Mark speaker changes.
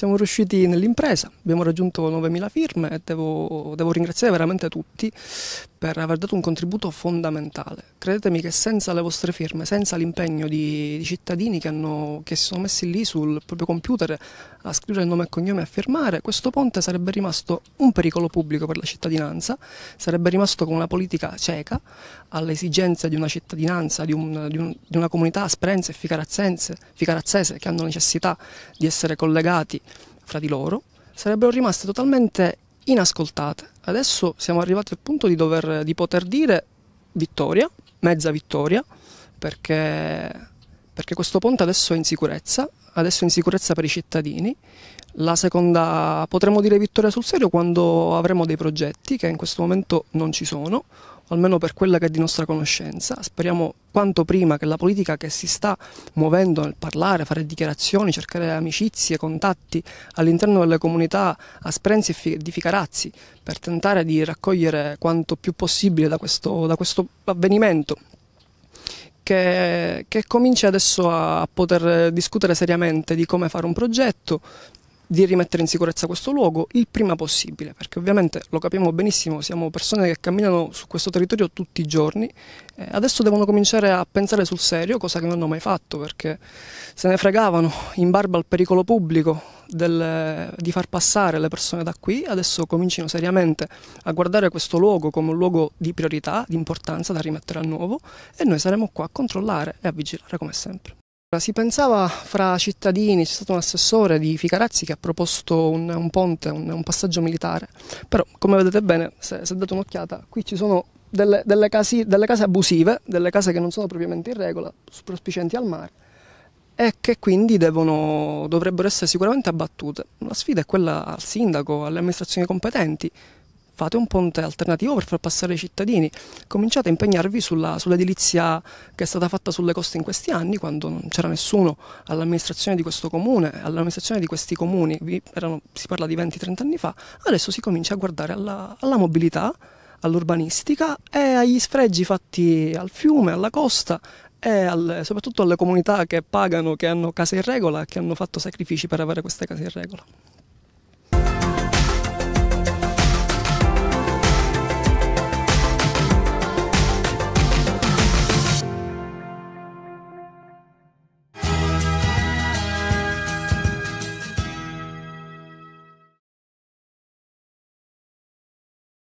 Speaker 1: Siamo riusciti nell'impresa, abbiamo raggiunto 9.000 firme e devo, devo, ringraziare veramente tutti per aver dato un contributo fondamentale. Credetemi che senza le vostre firme, senza l'impegno di, di, cittadini che, hanno, che si sono messi lì sul proprio computer a scrivere il nome e cognome e a firmare, questo ponte sarebbe rimasto un pericolo pubblico per la cittadinanza, sarebbe rimasto con una politica cieca alle esigenze di una cittadinanza, di, un, di, un, di una comunità asprense e ficarazzese che hanno necessità di essere collegati fra di loro sarebbero rimaste totalmente inascoltate. Adesso siamo arrivati al punto di, dover, di poter dire vittoria, mezza vittoria, perché, perché questo ponte adesso è in sicurezza, adesso è in sicurezza per i cittadini, la seconda potremmo dire vittoria sul serio quando avremo dei progetti che in questo momento non ci sono, almeno per quella che è di nostra conoscenza. Speriamo quanto prima che la politica che si sta muovendo nel parlare, fare dichiarazioni, cercare amicizie, contatti all'interno delle comunità a Sprenzi e di Ficarazzi per tentare di raccogliere quanto più possibile da questo, da questo avvenimento che, che comincia adesso a poter discutere seriamente di come fare un progetto, di rimettere in sicurezza questo luogo il prima possibile, perché ovviamente lo capiamo benissimo, siamo persone che camminano su questo territorio tutti i giorni, eh, adesso devono cominciare a pensare sul serio, cosa che non hanno mai fatto, perché se ne fregavano in barba al pericolo pubblico del, di far passare le persone da qui, adesso comincino seriamente a guardare questo luogo come un luogo di priorità, di importanza da rimettere a nuovo e noi saremo qua a controllare e a vigilare come sempre. Si pensava fra cittadini, c'è stato un assessore di Ficarazzi che ha proposto un, un ponte, un, un, passaggio militare, però come vedete bene, se, se date un'occhiata, qui ci sono delle, delle, casi, delle, case abusive, delle case che non sono propriamente in regola, prospicienti al mare e che quindi devono, dovrebbero essere sicuramente abbattute. La sfida è quella al sindaco, alle amministrazioni competenti, fate un ponte alternativo per far passare i cittadini, cominciate a impegnarvi sull'edilizia che è stata fatta sulle coste in questi anni, quando non c'era nessuno all'amministrazione di questo comune, all'amministrazione di questi comuni, erano, si parla di 20-30 anni fa, adesso si comincia a guardare alla, alla mobilità, all'urbanistica e agli sfregi fatti al fiume, alla costa e alle, soprattutto alle comunità che pagano, che hanno case in regola, che hanno fatto sacrifici per avere queste case in regola.